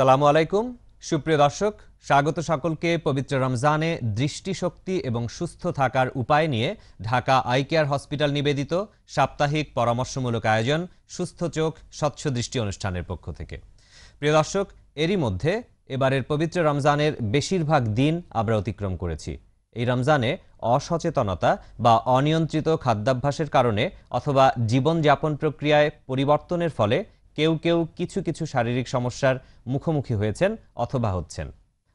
সালামু আলাইকুম সুপ্রিয় দর্শক স্বাগত সকলকে পবিত্র রমজানে দৃষ্টিশক্তি এবং সুস্থ থাকার উপায় নিয়ে ঢাকা আই কেয়ার হসপিটাল নিবেদিত সাপ্তাহিক পরামর্শমূলক আয়োজন সুস্থ চোখ স্বচ্ছ দৃষ্টি অনুষ্ঠানের পক্ষ থেকে প্রিয় দর্শক এরই মধ্যে এবারের পবিত্র রমজানের বেশিরভাগ দিন আমরা অতিক্রম করেছি এই রমজানে অসচেতনতা বা অনিয়ন্ত্রিত খাদ্যাভ্যাসের কারণে অথবা জীবনযাপন প্রক্রিয়ায় পরিবর্তনের ফলে কেউ কেউ কিছু কিছু শারীরিক সমস্যার মুখোমুখি হয়েছেন অথবা হচ্ছেন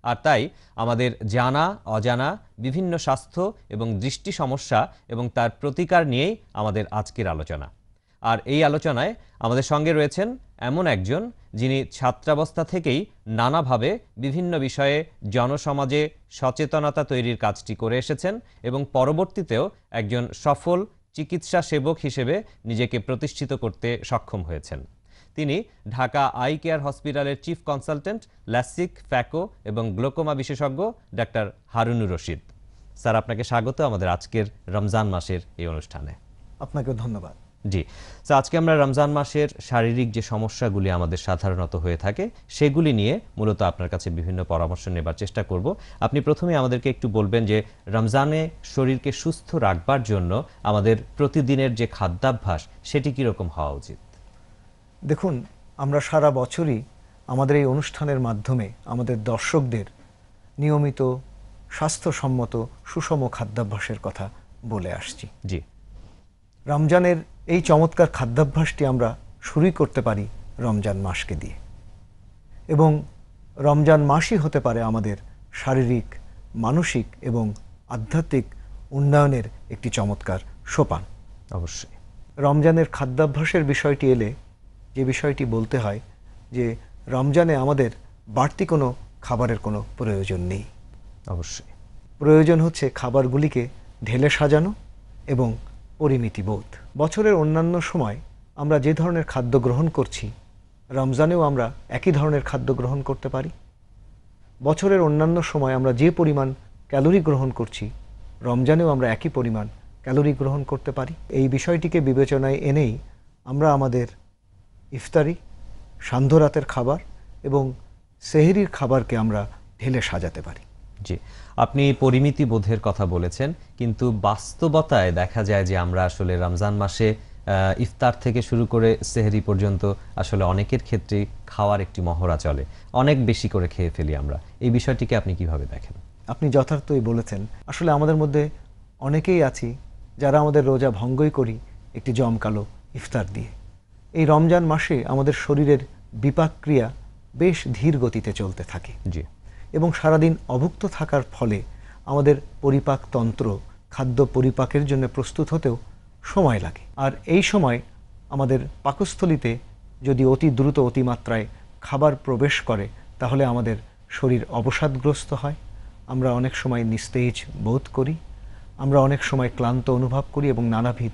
আর তাই আমাদের জানা অজানা বিভিন্ন স্বাস্থ্য এবং দৃষ্টি সমস্যা এবং তার প্রতিকার নিয়েই আমাদের আজকের আলোচনা আর এই আলোচনায় আমাদের সঙ্গে রয়েছেন এমন একজন যিনি ছাত্রাবস্থা থেকেই নানাভাবে বিভিন্ন বিষয়ে জনসমাজে সচেতনতা তৈরির কাজটি করে এসেছেন এবং পরবর্তীতেও একজন সফল চিকিৎসা সেবক হিসেবে নিজেকে প্রতিষ্ঠিত করতে সক্ষম হয়েছেন তিনি ঢাকা আই কেয়ার হসপিটালের চিফ কনসালটেন্ট ল্যাসিক ফ্যাকো এবং গ্লোকোমা বিশেষজ্ঞ ডাক্তার হারুনুর রশিদ স্যার আপনাকে স্বাগত আমাদের আজকের রমজান মাসের এই অনুষ্ঠানে আপনাকেও ধন্যবাদ জি স্যার আজকে আমরা রমজান মাসের শারীরিক যে সমস্যাগুলি আমাদের সাধারণত হয়ে থাকে সেগুলি নিয়ে মূলত আপনার কাছে বিভিন্ন পরামর্শ নেবার চেষ্টা করব আপনি প্রথমে আমাদেরকে একটু বলবেন যে রমজানে শরীরকে সুস্থ রাখবার জন্য আমাদের প্রতিদিনের যে খাদ্যাভ্যাস সেটি কীরকম হওয়া উচিত দেখুন আমরা সারা বছরই আমাদের এই অনুষ্ঠানের মাধ্যমে আমাদের দর্শকদের নিয়মিত স্বাস্থ্যসম্মত সুষম খাদ্যাভ্যাসের কথা বলে আসছি জি রমজানের এই চমৎকার খাদ্যাভ্যাসটি আমরা শুরুই করতে পারি রমজান মাসকে দিয়ে এবং রমজান মাসই হতে পারে আমাদের শারীরিক মানসিক এবং আধ্যাত্মিক উন্নয়নের একটি চমৎকার সোপান অবশ্যই রমজানের খাদ্যাভ্যাসের বিষয়টি এলে যে বিষয়টি বলতে হয় যে রমজানে আমাদের বাড়তি কোনো খাবারের কোনো প্রয়োজন নেই অবশ্যই প্রয়োজন হচ্ছে খাবারগুলিকে ঢেলে সাজানো এবং পরিমিতিবোধ বছরের অন্যান্য সময় আমরা যে ধরনের খাদ্য গ্রহণ করছি রমজানেও আমরা একই ধরনের খাদ্য গ্রহণ করতে পারি বছরের অন্যান্য সময় আমরা যে পরিমাণ ক্যালোরি গ্রহণ করছি রমজানেও আমরা একই পরিমাণ ক্যালোরি গ্রহণ করতে পারি এই বিষয়টিকে বিবেচনায় এনেই আমরা আমাদের ইফতারি সান্ধ্যরাতের খাবার এবং সেহেরির খাবারকে আমরা ঢেলে সাজাতে পারি জি আপনি পরিমিতি বোধের কথা বলেছেন কিন্তু বাস্তবতায় দেখা যায় যে আমরা আসলে রমজান মাসে ইফতার থেকে শুরু করে সেহেরি পর্যন্ত আসলে অনেকের ক্ষেত্রে খাওয়ার একটি মহড়া চলে অনেক বেশি করে খেয়ে ফেলি আমরা এই বিষয়টিকে আপনি কিভাবে দেখেন আপনি যথার্থই বলেছেন আসলে আমাদের মধ্যে অনেকেই আছি যারা আমাদের রোজা ভঙ্গই করি একটি জমকালো ইফতার দিয়ে এই রমজান মাসে আমাদের শরীরের বিপাক ক্রিয়া বেশ ধীর গতিতে চলতে থাকে জি এবং সারাদিন অভুক্ত থাকার ফলে আমাদের পরিপাকতন্ত্র খাদ্য পরিপাকের জন্য প্রস্তুত হতেও সময় লাগে আর এই সময় আমাদের পাকস্থলিতে যদি অতি দ্রুত অতিমাত্রায় খাবার প্রবেশ করে তাহলে আমাদের শরীর অবসাদগ্রস্ত হয় আমরা অনেক সময় নিস্তেজ বোধ করি আমরা অনেক সময় ক্লান্ত অনুভব করি এবং নানাবিধ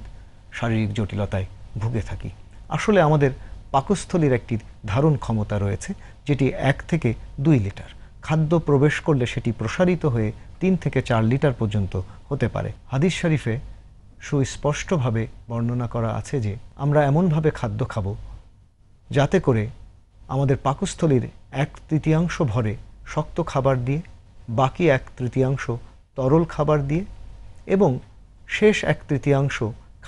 শারীরিক জটিলতায় ভুগে থাকি আসলে আমাদের পাকস্থলীর একটি ধারণ ক্ষমতা রয়েছে যেটি এক থেকে দুই লিটার খাদ্য প্রবেশ করলে সেটি প্রসারিত হয়ে তিন থেকে চার লিটার পর্যন্ত হতে পারে হাদিস শরীফে সুস্পষ্টভাবে বর্ণনা করা আছে যে আমরা এমনভাবে খাদ্য খাব যাতে করে আমাদের পাকস্থলীর এক তৃতীয়াংশ ভরে শক্ত খাবার দিয়ে বাকি এক তৃতীয়াংশ তরল খাবার দিয়ে এবং শেষ এক তৃতীয়াংশ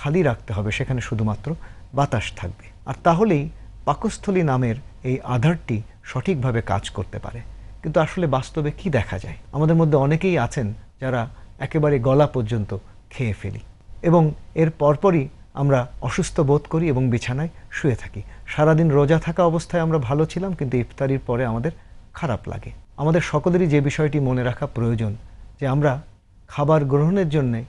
খালি রাখতে হবে সেখানে শুধুমাত্র বাতাস থাকবে আর তাহলেই পাকস্থলী নামের এই আধারটি সঠিকভাবে কাজ করতে পারে কিন্তু আসলে বাস্তবে কি দেখা যায় আমাদের মধ্যে অনেকেই আছেন যারা একেবারে গলা পর্যন্ত খেয়ে ফেলি এবং এর পরপরই আমরা অসুস্থ বোধ করি এবং বিছানায় শুয়ে থাকি সারাদিন রোজা থাকা অবস্থায় আমরা ভালো ছিলাম কিন্তু ইফতারির পরে আমাদের খারাপ লাগে আমাদের সকলেরই যে বিষয়টি মনে রাখা প্রয়োজন যে আমরা খাবার গ্রহণের জন্যে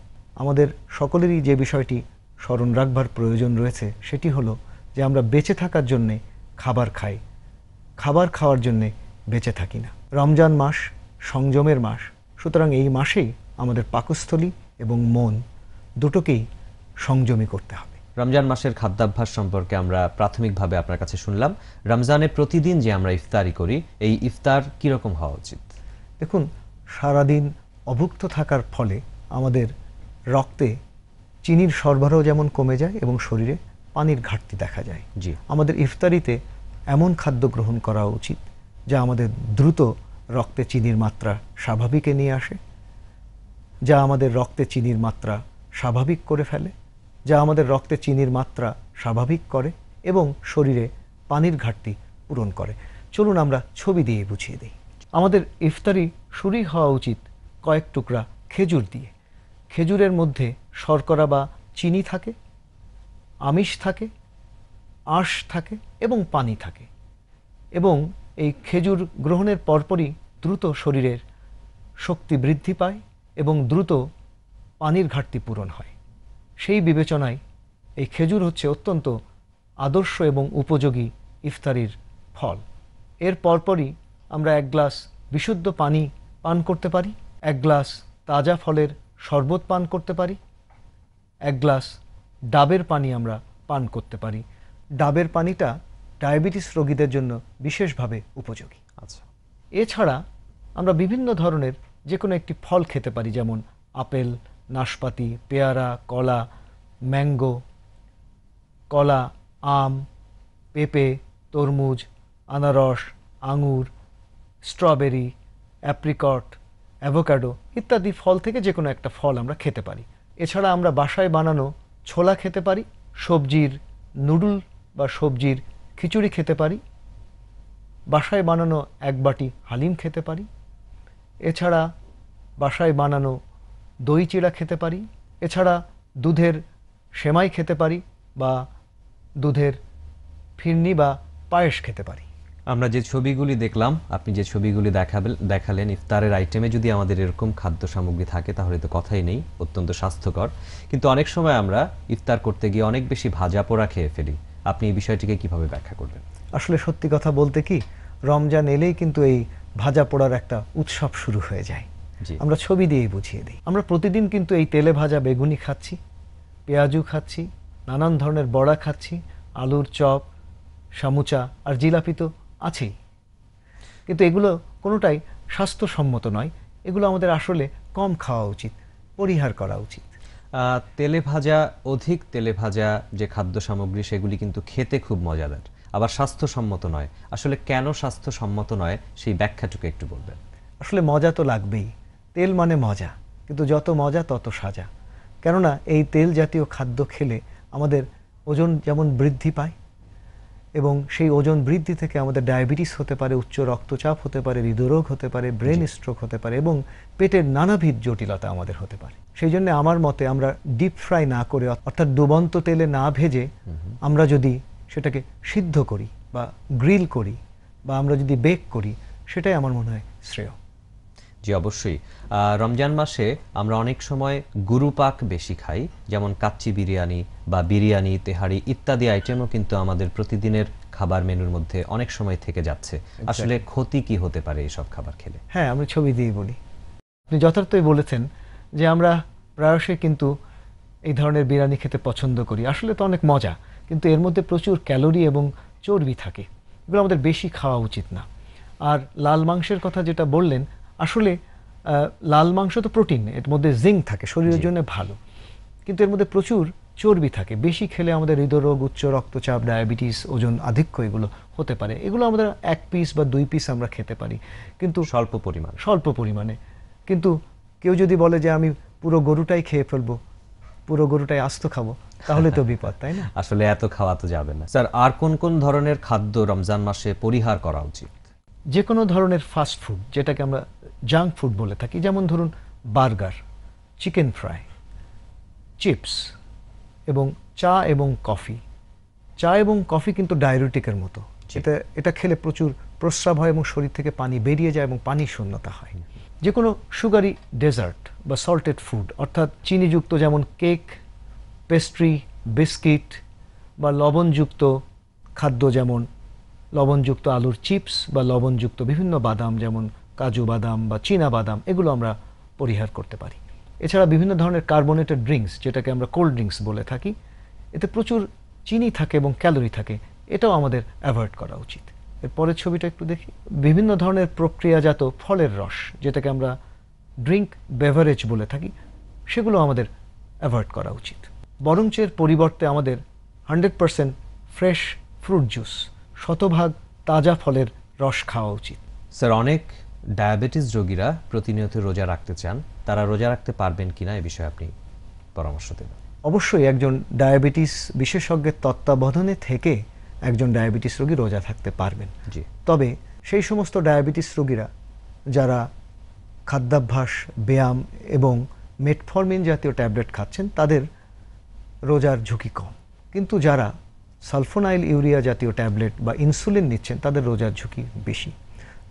আমাদের সকলেরই যে বিষয়টি স্মরণ রাখবার প্রয়োজন রয়েছে সেটি হলো যে আমরা বেঁচে থাকার জন্যে খাবার খাই খাবার খাওয়ার জন্যে বেঁচে থাকি না রমজান মাস সংযমের মাস সুতরাং এই মাসেই আমাদের পাকস্থলী এবং মন দুটোকেই সংযমী করতে হবে রমজান মাসের খাদ্যাভ্যাস সম্পর্কে আমরা প্রাথমিকভাবে আপনার কাছে শুনলাম রমজানে প্রতিদিন যে আমরা ইফতারি করি এই ইফতার কীরকম হওয়া উচিত দেখুন সারাদিন অভুক্ত থাকার ফলে আমাদের রক্তে চিনির সরবরাহ যেমন কমে যায় এবং শরীরে পানির ঘাটতি দেখা যায় জি আমাদের ইফতারিতে এমন খাদ্য গ্রহণ করা উচিত যা আমাদের দ্রুত রক্তে চিনির মাত্রা স্বাভাবিকে নিয়ে আসে যা আমাদের রক্তে চিনির মাত্রা স্বাভাবিক করে ফেলে যা আমাদের রক্তে চিনির মাত্রা স্বাভাবিক করে এবং শরীরে পানির ঘাটতি পূরণ করে চলুন আমরা ছবি দিয়ে বুঝিয়ে দিই আমাদের ইফতারি শুরুই হওয়া উচিত কয়েক টুকরা খেজুর দিয়ে খেজুরের মধ্যে শর্করা বা চিনি থাকে আমিষ থাকে আঁশ থাকে এবং পানি থাকে এবং এই খেজুর গ্রহণের পরপরই দ্রুত শরীরের শক্তি বৃদ্ধি পায় এবং দ্রুত পানির ঘাটতি পূরণ হয় সেই বিবেচনায় এই খেজুর হচ্ছে অত্যন্ত আদর্শ এবং উপযোগী ইফতারির ফল এর পরপরই আমরা এক গ্লাস বিশুদ্ধ পানি পান করতে পারি এক গ্লাস তাজা ফলের শরবত পান করতে পারি এক গ্লাস ডাবের পানি আমরা পান করতে পারি ডাবের পানিটা ডায়াবেটিস রোগীদের জন্য বিশেষভাবে উপযোগী আচ্ছা এছাড়া আমরা বিভিন্ন ধরনের যে কোনো একটি ফল খেতে পারি যেমন আপেল নাশপাতি পেয়ারা কলা ম্যাঙ্গো কলা আম পেঁপে তরমুজ আনারস আঙুর স্ট্রবেরি অ্যাপ্রিকট অ্যাভোকাডো ইত্যাদি ফল থেকে যে কোনো একটা ফল আমরা খেতে পারি এছাড়া আমরা বাসায় বানানো ছোলা খেতে পারি সবজির নুডল বা সবজির খিচুড়ি খেতে পারি বাসায় বানানো এক বাটি হালিম খেতে পারি এছাড়া বাসায় বানানো দই চিড়া খেতে পারি এছাড়া দুধের সেমাই খেতে পারি বা দুধের ফিরনি বা পায়েস খেতে পারি আমরা যে ছবিগুলি দেখলাম আপনি যে ছবিগুলি দেখাবেন দেখালেন ইফতারের আইটেমে যদি আমাদের এরকম খাদ্য সামগ্রী থাকে তাহলে তো কথাই নেই অত্যন্ত স্বাস্থ্যকর কিন্তু অনেক সময় আমরা ইফতার করতে গিয়ে অনেক বেশি ভাজা পোড়া খেয়ে ফেলি আপনি এই বিষয়টিকে কিভাবে ব্যাখ্যা করবেন আসলে সত্যি কথা বলতে কি রমজান এলেই কিন্তু এই ভাজা পোড়ার একটা উৎসব শুরু হয়ে যায় আমরা ছবি দিয়েই বুঝিয়ে দিই আমরা প্রতিদিন কিন্তু এই তেলে ভাজা বেগুনি খাচ্ছি পেঁয়াজু খাচ্ছি নানান ধরনের বড়া খাচ্ছি আলুর চপ সামুচা আর জিলাপি তো আছেই কিন্তু এগুলো কোনোটাই স্বাস্থ্যসম্মত নয় এগুলো আমাদের আসলে কম খাওয়া উচিত পরিহার করা উচিত তেলে ভাজা অধিক তেলে ভাজা যে খাদ্য সামগ্রী সেগুলি কিন্তু খেতে খুব মজাদার আবার স্বাস্থ্যসম্মত নয় আসলে কেন স্বাস্থ্যসম্মত নয় সেই ব্যাখ্যাটুকু একটু বলবেন আসলে মজা তো লাগবেই তেল মানে মজা কিন্তু যত মজা তত সাজা কেননা এই তেল জাতীয় খাদ্য খেলে আমাদের ওজন যেমন বৃদ্ধি পায় এবং সেই ওজন বৃদ্ধি থেকে আমাদের ডায়াবেটিস হতে পারে উচ্চ রক্তচাপ হতে পারে হৃদরোগ হতে পারে ব্রেন স্ট্রোক হতে পারে এবং পেটের নানাবিধ জটিলতা আমাদের হতে পারে সেই জন্য আমার মতে আমরা ডিপ ফ্রাই না করে অর্থাৎ ডুবন্ত তেলে না ভেজে আমরা যদি সেটাকে সিদ্ধ করি বা গ্রিল করি বা আমরা যদি বেক করি সেটাই আমার মনে হয় শ্রেয় জি অবশ্যই রমজান মাসে আমরা অনেক সময় গুরু পাক বেশি খাই যেমন কাচ্চি বিরিয়ানি বা বিরিয়ানি তেহারি ইত্যাদি আইটেমও কিন্তু আমাদের প্রতিদিনের খাবার মেনুর মধ্যে অনেক সময় থেকে যাচ্ছে আসলে ক্ষতি কি হতে পারে এইসব খাবার খেলে হ্যাঁ আমরা ছবি দিয়ে বলি আপনি যথার্থই বলেছেন যে আমরা প্রায়শই কিন্তু এই ধরনের বিরিয়ানি খেতে পছন্দ করি আসলে তো অনেক মজা কিন্তু এর মধ্যে প্রচুর ক্যালোরি এবং চর্বি থাকে এগুলো আমাদের বেশি খাওয়া উচিত না আর লাল মাংসের কথা যেটা বললেন আসলে লাল মাংস তো প্রোটিন এর মধ্যে জিঙ্ক থাকে শরীরের জন্য ভালো কিন্তু এর মধ্যে প্রচুর চর্বি থাকে বেশি খেলে আমাদের হৃদরোগ উচ্চ রক্তচাপ ডায়াবেটিস ওজন আধিক্য এগুলো হতে পারে এগুলো আমাদের এক পিস বা দুই পিস আমরা খেতে পারি কিন্তু স্বল্প পরিমাণ স্বল্প পরিমাণে কিন্তু কেউ যদি বলে যে আমি পুরো গরুটাই খেয়ে ফেলবো পুরো গরুটাই আস্ত খাবো তাহলে তো বিপদ তাই না আসলে এত খাওয়া তো যাবে না স্যার আর কোন কোন ধরনের খাদ্য রমজান মাসে পরিহার করা উচিত যে কোনো ধরনের ফাস্ট ফুড যেটাকে আমরা জাঙ্ক ফুড বলে থাকি যেমন ধরুন বার্গার চিকেন ফ্রাই চিপস এবং চা এবং কফি চা এবং কফি কিন্তু ডায়ুরেটিকের মতো এটা এটা খেলে প্রচুর প্রস্রাব হয় এবং শরীর থেকে পানি বেরিয়ে যায় এবং পানি শূন্যতা হয় যে কোনো সুগারি ডেজার্ট বা সল্টেড ফুড অর্থাৎ চিনিযুক্ত যেমন কেক পেস্ট্রি বিস্কিট বা লবণযুক্ত খাদ্য যেমন লবণযুক্ত আলুর চিপস বা লবণযুক্ত বিভিন্ন বাদাম যেমন কাজু বাদাম বা চীনা বাদাম এগুলো আমরা পরিহার করতে পারি এছাড়া বিভিন্ন ধরনের কার্বোনেটেড ড্রিঙ্কস যেটাকে আমরা কোল্ড ড্রিঙ্কস বলে থাকি এতে প্রচুর চিনি থাকে এবং ক্যালোরি থাকে এটাও আমাদের অ্যাভয়েড করা উচিত এরপরের ছবিটা একটু দেখি বিভিন্ন ধরনের প্রক্রিয়াজাত ফলের রস যেটাকে আমরা ড্রিঙ্ক বেভারেজ বলে থাকি সেগুলো আমাদের অ্যাভয়েড করা উচিত বরঞ্চের পরিবর্তে আমাদের hundred percent fresh fruit juice শতভাগ তাজা ফলের রস খাওয়া উচিত স্যার অনেক ডায়াবেটিস রোগীরা প্রতিনিয়ত রোজা রাখতে চান তারা রোজা রাখতে পারবেন কি না এ বিষয়ে আপনি পরামর্শ দেবেন অবশ্যই একজন ডায়াবেটিস বিশেষজ্ঞের তত্ত্বাবধানে থেকে একজন ডায়াবেটিস রোগী রোজা থাকতে পারবেন জি তবে সেই সমস্ত ডায়াবেটিস রোগীরা যারা খাদ্যাভ্যাস ব্যায়াম এবং মেটফরমিন জাতীয় ট্যাবলেট খাচ্ছেন তাদের রোজার ঝুঁকি কম কিন্তু যারা সালফোনাইল ইউরিয়া জাতীয় ট্যাবলেট বা ইনসুলিন নিচ্ছেন তাদের রোজার ঝুঁকি বেশি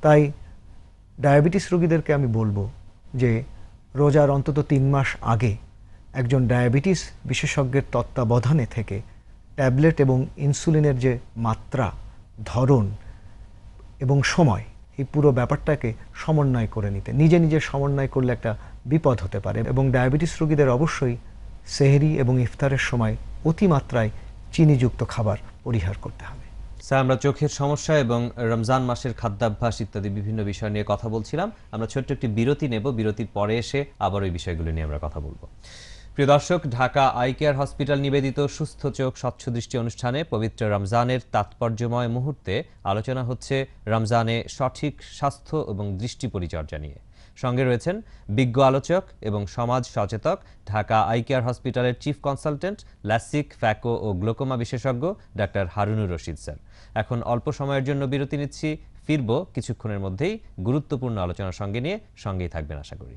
তাই ডায়াবেটিস রোগীদেরকে আমি বলবো যে রোজার অন্তত তিন মাস আগে একজন ডায়াবেটিস বিশেষজ্ঞের তত্ত্বাবধানে থেকে ট্যাবলেট এবং ইনসুলিনের যে মাত্রা ধরন এবং সময় এই পুরো ব্যাপারটাকে সমন্বয় করে নিতে নিজে নিজে সমন্বয় করলে একটা বিপদ হতে পারে এবং ডায়াবেটিস রোগীদের অবশ্যই সেহেরি এবং ইফতারের সময় অতিমাত্রায় চিনিযুক্ত খাবার পরিহার করতে হবে স্যার আমরা চোখের সমস্যা এবং রমজান মাসের খাদ্যাভ্যাস ইত্যাদি বিভিন্ন বিষয় নিয়ে কথা বলছিলাম আমরা ছোট্ট একটি বিরতি নেব বিরতির পরে এসে আবার ওই বিষয়গুলো নিয়ে আমরা কথা বলবো প্রিয় দর্শক ঢাকা আই কেয়ার হসপিটাল নিবেদিত সুস্থ চোখ স্বচ্ছ দৃষ্টি অনুষ্ঠানে পবিত্র রমজানের তাৎপর্যময় মুহূর্তে আলোচনা হচ্ছে রমজানে সঠিক স্বাস্থ্য এবং দৃষ্টি পরিচর্যা নিয়ে সঙ্গে রয়েছেন বিজ্ঞ আলোচক এবং সমাজ সচেতক ঢাকা আইকেয়ার হসপিটালের চিফ কনসালটেন্ট ল্যাসিক ফ্যাকো ও গ্লোকোমা বিশেষজ্ঞ ডাক্তার হারুনুর রশিদ স্যার এখন অল্প সময়ের জন্য বিরতি নিচ্ছি ফিরব কিছুক্ষণের মধ্যেই গুরুত্বপূর্ণ আলোচনার সঙ্গে নিয়ে সঙ্গেই থাকবেন আশা করি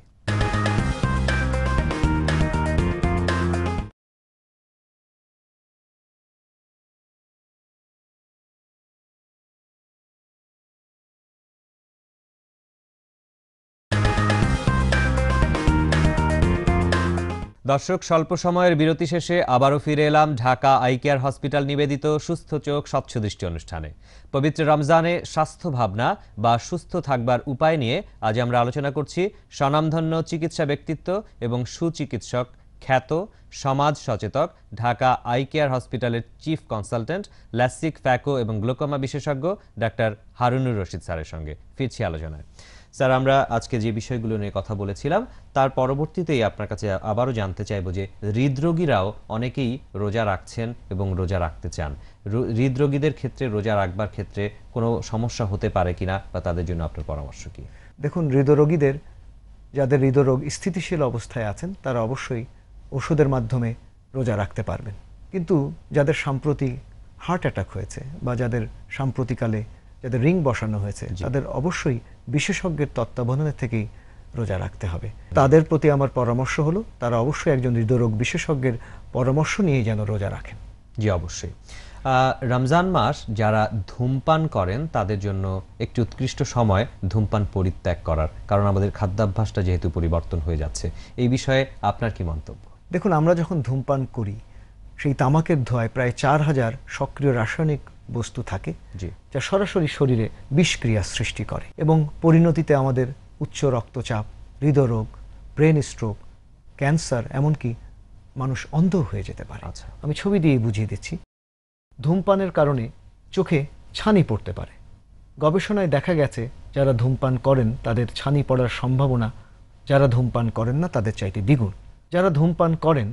দর্শক স্বল্প সময়ের বিরতি শেষে আবারও ফিরে এলাম ঢাকা আই কেয়ার হসপিটাল নিবেদিত সুস্থ চোখ স্বচ্ছ দৃষ্টি অনুষ্ঠানে পবিত্র রমজানে স্বাস্থ্য ভাবনা বা সুস্থ থাকবার উপায় নিয়ে আজ আমরা আলোচনা করছি স্বনামধন্য চিকিৎসা ব্যক্তিত্ব এবং সুচিকিৎসক খ্যাত সমাজ সচেতক ঢাকা আই কেয়ার হসপিটালের চিফ কনসালটেন্ট ল্যাসিক ফ্যাকো এবং গ্লোকোমা বিশেষজ্ঞ ডাক্তার হারুনুর রশিদ স্যারের সঙ্গে ফিরছি আলোচনায় স্যার আমরা আজকে যে বিষয়গুলো নিয়ে কথা বলেছিলাম তার পরবর্তীতেই আপনার কাছে আবারও জানতে চাইব যে হৃদরোগীরাও অনেকেই রোজা রাখছেন এবং রোজা রাখতে চান হৃদরোগীদের ক্ষেত্রে রোজা রাখবার ক্ষেত্রে কোনো সমস্যা হতে পারে কিনা বা তাদের জন্য আপনার পরামর্শ কি দেখুন হৃদরোগীদের যাদের হৃদরোগ স্থিতিশীল অবস্থায় আছেন তারা অবশ্যই ওষুধের মাধ্যমে রোজা রাখতে পারবেন কিন্তু যাদের সাম্প্রতিক হার্ট অ্যাটাক হয়েছে বা যাদের সাম্প্রতিকালে যাদের রিং বসানো হয়েছে তাদের অবশ্যই বিশেষজ্ঞের তত্ত্বাবধানে থেকেই রোজা রাখতে হবে তাদের প্রতি আমার পরামর্শ হলো তারা অবশ্যই একজন হৃদরোগ বিশেষজ্ঞের পরামর্শ নিয়ে যেন রোজা রাখেন জি অবশ্যই রমজান মাস যারা ধূমপান করেন তাদের জন্য একটি উৎকৃষ্ট সময় ধূমপান পরিত্যাগ করার কারণ আমাদের খাদ্যাভ্যাসটা যেহেতু পরিবর্তন হয়ে যাচ্ছে এই বিষয়ে আপনার কি মন্তব্য দেখুন আমরা যখন ধূমপান করি সেই তামাকের ধোঁয়ায় প্রায় চার হাজার সক্রিয় রাসায়নিক বস্তু থাকে যে যা সরাসরি শরীরে বিষক্রিয়া সৃষ্টি করে এবং পরিণতিতে আমাদের উচ্চ রক্তচাপ হৃদরোগ ব্রেন স্ট্রোক ক্যান্সার এমনকি মানুষ অন্ধ হয়ে যেতে পারে আচ্ছা। আমি ছবি দিয়ে বুঝিয়ে দিচ্ছি ধূমপানের কারণে চোখে ছানি পড়তে পারে গবেষণায় দেখা গেছে যারা ধূমপান করেন তাদের ছানি পড়ার সম্ভাবনা যারা ধূমপান করেন না তাদের চাইতে দ্বিগুণ যারা ধূমপান করেন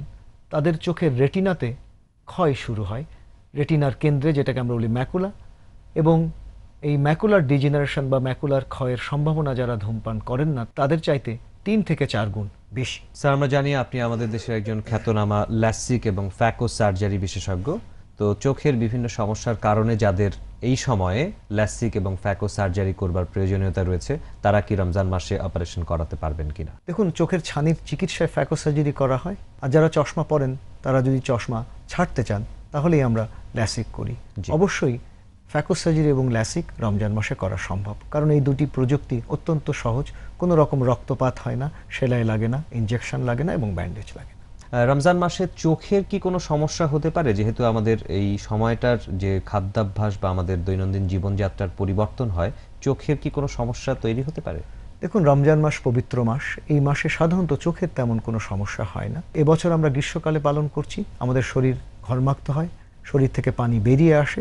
তাদের চোখের রেটিনাতে ক্ষয় শুরু হয় রেটিনার কেন্দ্রে যেটাকে আমরা বলি ম্যাকুলা এবং এই ম্যাকুলার ডিজেনারেশন বা ম্যাকুলার ক্ষয়ের সম্ভাবনা যারা ধূমপান করেন না তাদের চাইতে তিন থেকে চার গুণ বেশি স্যার আমরা জানি আপনি আমাদের দেশের একজন খ্যাতনামা ল্যাসিক এবং ফ্যাকো সার্জারি বিশেষজ্ঞ তো চোখের বিভিন্ন সমস্যার কারণে যাদের এই সময়ে ল্যাসিক এবং ফ্যাকো সার্জারি করবার প্রয়োজনীয়তা রয়েছে তারা কি রমজান মাসে অপারেশন করাতে পারবেন কিনা দেখুন চোখের ছানির চিকিৎসায় ফ্যাকো সার্জারি করা হয় আর যারা চশমা পরেন তারা যদি চশমা ছাড়তে চান তাহলেই আমরা ল্যাসিক করি অবশ্যই ফ্যাকোসাজির এবং ল্যাসিক রমজান মাসে করা সম্ভব কারণ এই দুটি প্রযুক্তি অত্যন্ত সহজ কোনো রকম রক্তপাত হয় না সেলাই লাগে না ইনজেকশন লাগে না এবং ব্যান্ডেজ লাগে না রমজান মাসে চোখের কি কোনো সমস্যা হতে পারে যেহেতু আমাদের এই সময়টার যে খাদ্যাভ্যাস বা আমাদের দৈনন্দিন জীবনযাত্রার পরিবর্তন হয় চোখের কি কোনো সমস্যা তৈরি হতে পারে দেখুন রমজান মাস পবিত্র মাস এই মাসে সাধারণত চোখের তেমন কোনো সমস্যা হয় না এবছর আমরা গ্রীষ্মকালে পালন করছি আমাদের শরীর ঘর্মাক্ত হয় শরীর থেকে পানি বেরিয়ে আসে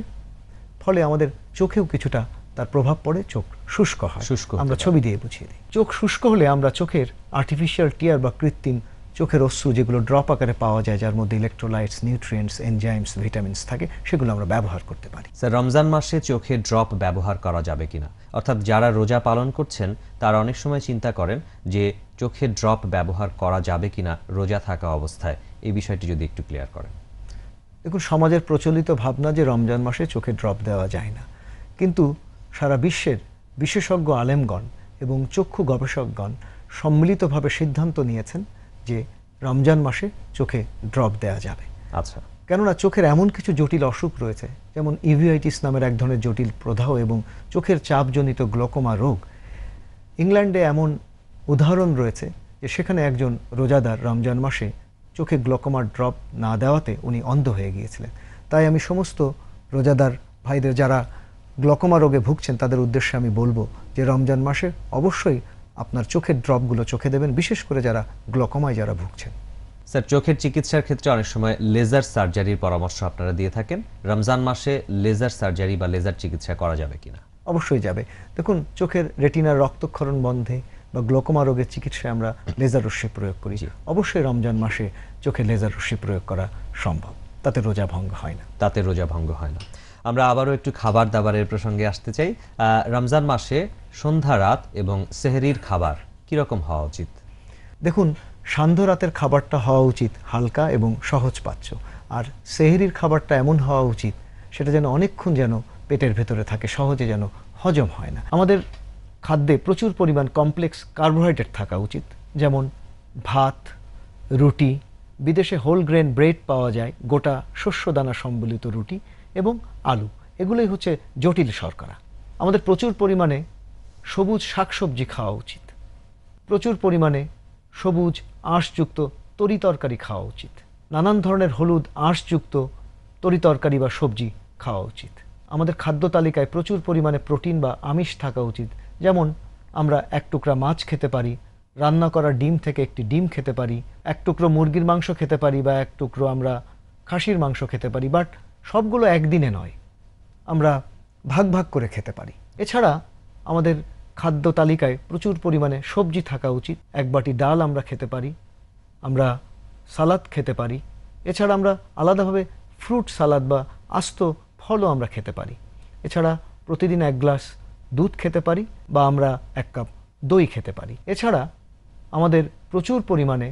ফলে আমাদের চোখেও কিছুটা তার প্রভাব পড়ে চোখ শুষ্ক হয় শুষ্ক আমরা ছবি দিয়ে বুঝিয়ে দিই চোখ শুষ্ক হলে আমরা চোখের আর্টিফিশিয়াল টিয়ার বা কৃত্রিম চোখের অশ্রু যেগুলো ড্রপ আকারে পাওয়া যায় যার মধ্যে ইলেকট্রোলাইটস নিউট্রিয়েন্টস এনজাইমস ভিটামিনস থাকে সেগুলো আমরা ব্যবহার করতে পারি স্যার রমজান মাসে চোখে ড্রপ ব্যবহার করা যাবে কিনা অর্থাৎ যারা রোজা পালন করছেন তারা অনেক সময় চিন্তা করেন যে চোখে ড্রপ ব্যবহার করা যাবে কিনা রোজা থাকা অবস্থায় এই বিষয়টি যদি একটু ক্লিয়ার করেন দেখুন সমাজের প্রচলিত ভাবনা যে রমজান মাসে চোখে ড্রপ দেওয়া যায় না কিন্তু সারা বিশ্বের বিশেষজ্ঞ আলেমগণ এবং চক্ষু গবেষকগণ সম্মিলিতভাবে সিদ্ধান্ত নিয়েছেন যে রমজান মাসে চোখে ড্রপ দেওয়া যাবে আচ্ছা কেননা চোখের এমন কিছু জটিল অসুখ রয়েছে যেমন ইভিআইটিস নামের এক ধরনের জটিল প্রধাও এবং চোখের চাপজনিত গ্লোকোমা রোগ ইংল্যান্ডে এমন উদাহরণ রয়েছে যে সেখানে একজন রোজাদার রমজান মাসে চোখে গ্লোকোমার ড্রপ না দেওয়াতে উনি অন্ধ হয়ে গিয়েছিলেন তাই আমি সমস্ত রোজাদার ভাইদের যারা গ্লকোমা রোগে ভুগছেন তাদের উদ্দেশ্যে আমি বলবো যে রমজান মাসে অবশ্যই আপনার চোখের ড্রপগুলো চোখে দেবেন বিশেষ করে যারা গ্লকোমায় যারা ভুগছেন স্যার চোখের চিকিৎসার ক্ষেত্রে অনেক সময় লেজার সার্জারির পরামর্শ আপনারা দিয়ে থাকেন রমজান মাসে লেজার সার্জারি বা লেজার চিকিৎসা করা যাবে কিনা অবশ্যই যাবে দেখুন চোখের রেটিনার রক্তক্ষরণ বন্ধে বা গ্লোকোমা রোগের চিকিৎসায় আমরা লেজার রশ্মি প্রয়োগ করি অবশ্যই রমজান মাসে চোখে লেজার রশ্মি প্রয়োগ করা সম্ভব তাতে রোজা ভঙ্গ হয় না তাতে রোজা ভঙ্গ হয় না আমরা আবারও একটু খাবার দাবারের প্রসঙ্গে আসতে চাই রমজান মাসে সন্ধ্যা রাত এবং সেহরির খাবার কীরকম হওয়া উচিত দেখুন সান্ধ্য রাতের খাবারটা হওয়া উচিত হালকা এবং সহজ পাচ্ছ আর সেহরির খাবারটা এমন হওয়া উচিত সেটা যেন অনেকক্ষণ যেন পেটের ভেতরে থাকে সহজে যেন হজম হয় না আমাদের খাদ্যে প্রচুর পরিমাণ কমপ্লেক্স কার্বোহাইড্রেট থাকা উচিত যেমন ভাত রুটি বিদেশে হোল গ্রেন ব্রেড পাওয়া যায় গোটা শস্য দানা সম্বলিত রুটি এবং আলু এগুলোই হচ্ছে জটিল শর্করা আমাদের প্রচুর পরিমাণে সবুজ শাকসবজি খাওয়া উচিত প্রচুর পরিমাণে সবুজ আঁশযুক্ত তরিতরকারি খাওয়া উচিত নানান ধরনের হলুদ আঁশযুক্ত তরিতরকারি বা সবজি খাওয়া উচিত আমাদের খাদ্য তালিকায় প্রচুর পরিমাণে প্রোটিন বা আমিষ থাকা উচিত যেমন আমরা এক টুকরা মাছ খেতে পারি রান্না করা ডিম থেকে একটি ডিম খেতে পারি এক টুকরো মুরগির মাংস খেতে পারি বা এক টুকরো আমরা খাসির মাংস খেতে পারি বাট সবগুলো একদিনে নয় আমরা ভাগ ভাগ করে খেতে পারি এছাড়া আমাদের খাদ্য তালিকায় প্রচুর পরিমাণে সবজি থাকা উচিত এক বাটি ডাল আমরা খেতে পারি আমরা সালাদ খেতে পারি এছাড়া আমরা আলাদাভাবে ফ্রুট সালাদ বা আস্ত ফলও আমরা খেতে পারি এছাড়া প্রতিদিন এক গ্লাস দুধ খেতে পারি বা আমরা এক কাপ দই খেতে পারি এছাড়া আমাদের প্রচুর পরিমাণে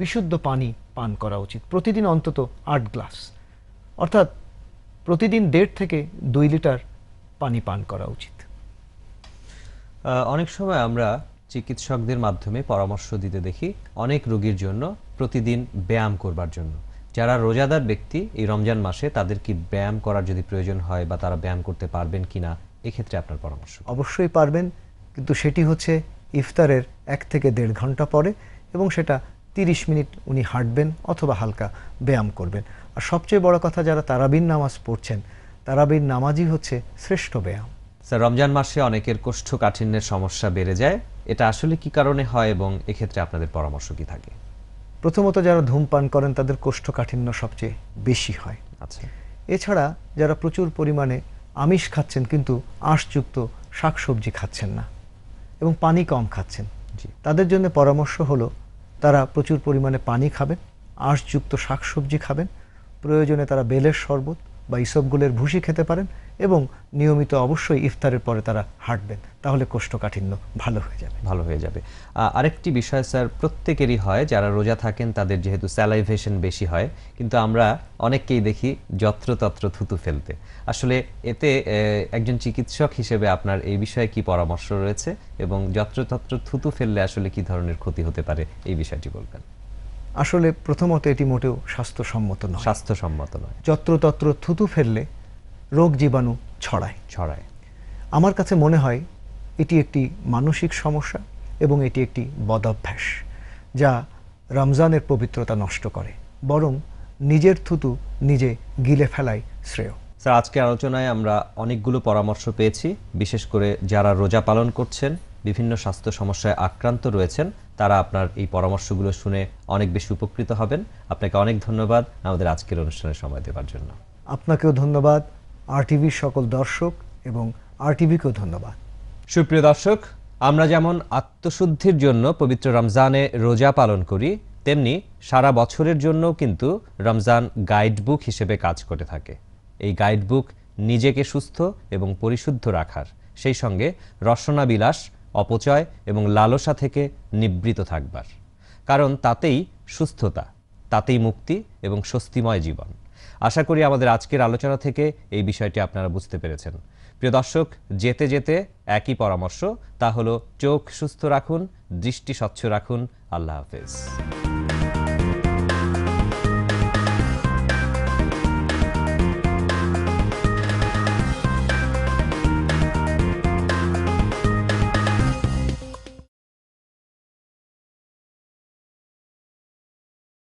বিশুদ্ধ পানি পান করা উচিত প্রতিদিন অন্তত আট গ্লাস অর্থাৎ প্রতিদিন দেড় থেকে দুই লিটার পানি পান করা উচিত অনেক সময় আমরা চিকিৎসকদের মাধ্যমে পরামর্শ দিতে দেখি অনেক রোগীর জন্য প্রতিদিন ব্যায়াম করবার জন্য যারা রোজাদার ব্যক্তি এই রমজান মাসে তাদের কি ব্যায়াম করার যদি প্রয়োজন হয় বা তারা ব্যায়াম করতে পারবেন কিনা এক্ষেত্রে আপনার পরামর্শ অবশ্যই পারবেন কিন্তু সেটি হচ্ছে ইফতারের এক থেকে দেড় ঘন্টা পরে এবং সেটা তিরিশ মিনিট উনি হাঁটবেন অথবা হালকা ব্যায়াম করবেন আর সবচেয়ে বড় কথা যারা তারাবিন নামাজ পড়ছেন তারাবিন নামাজই হচ্ছে শ্রেষ্ঠ ব্যায়াম স্যার রমজান মাসে অনেকের কোষ্ঠকাঠিন্যের সমস্যা বেড়ে যায় এটা আসলে কি কারণে হয় এবং এক্ষেত্রে আপনাদের পরামর্শ কি থাকে প্রথমত যারা ধূমপান করেন তাদের কোষ্ঠকাঠিন্য সবচেয়ে বেশি হয় আচ্ছা এছাড়া যারা প্রচুর পরিমাণে আমিষ খাচ্ছেন কিন্তু আঁশযুক্ত শাকসবজি খাচ্ছেন না এবং পানি কম খাচ্ছেন জি তাদের জন্য পরামর্শ হলো তারা প্রচুর পরিমাণে পানি খাবেন আঁশযুক্ত শাকসবজি খাবেন প্রয়োজনে তারা বেলের শরবত বা ইসবগুলের ভুসি খেতে পারেন এবং নিয়মিত অবশ্যই ইফতারের পরে তারা হাঁটবেন তাহলে কোষ্ঠকাঠিন্য ভালো হয়ে যাবে ভালো হয়ে যাবে আরেকটি বিষয় স্যার প্রত্যেকেরই হয় যারা রোজা থাকেন তাদের যেহেতু স্যালাইভেশন বেশি হয় কিন্তু আমরা অনেককেই দেখি যত্রতত্র থুতু ফেলতে আসলে এতে একজন চিকিৎসক হিসেবে আপনার এই বিষয়ে কি পরামর্শ রয়েছে এবং যত্রতত্র থুতু ফেললে আসলে কি ধরনের ক্ষতি হতে পারে এই বিষয়টি বলবেন আসলে প্রথমত এটি মোটেও স্বাস্থ্যসম্মত নয় স্বাস্থ্যসম্মত নয় যত্রতত্র থুতু ফেললে রোগ জীবাণু ছড়ায় ছড়ায় আমার কাছে মনে হয় এটি একটি মানসিক সমস্যা এবং এটি একটি বদভ্যাস যা রমজানের পবিত্রতা নষ্ট করে বরং নিজের থুতু নিজে গিলে ফেলাই শ্রেয় স্যার আজকে আলোচনায় আমরা অনেকগুলো পরামর্শ পেয়েছি বিশেষ করে যারা রোজা পালন করছেন বিভিন্ন স্বাস্থ্য সমস্যায় আক্রান্ত রয়েছেন তারা আপনার এই পরামর্শগুলো শুনে অনেক বেশি উপকৃত হবেন আপনাকে অনেক ধন্যবাদ আমাদের আজকের অনুষ্ঠানে সময় দেওয়ার জন্য আপনাকেও ধন্যবাদ আরটিভির সকল দর্শক এবং আরটিভিকেও ধন্যবাদ সুপ্রিয় দর্শক আমরা যেমন আত্মশুদ্ধির জন্য পবিত্র রমজানে রোজা পালন করি তেমনি সারা বছরের জন্য কিন্তু রমজান গাইডবুক হিসেবে কাজ করে থাকে এই গাইডবুক নিজেকে সুস্থ এবং পরিশুদ্ধ রাখার সেই সঙ্গে রসনা বিলাস অপচয় এবং লালসা থেকে নিবৃত থাকবার কারণ তাতেই সুস্থতা তাতেই মুক্তি এবং স্বস্তিময় জীবন আশা করি আমাদের আজকের আলোচনা থেকে এই বিষয়টি আপনারা বুঝতে পেরেছেন প্রিয় দর্শক যেতে যেতে একই পরামর্শ তা হলো চোখ সুস্থ রাখুন দৃষ্টি স্বচ্ছ রাখুন আল্লাহ হাফেজ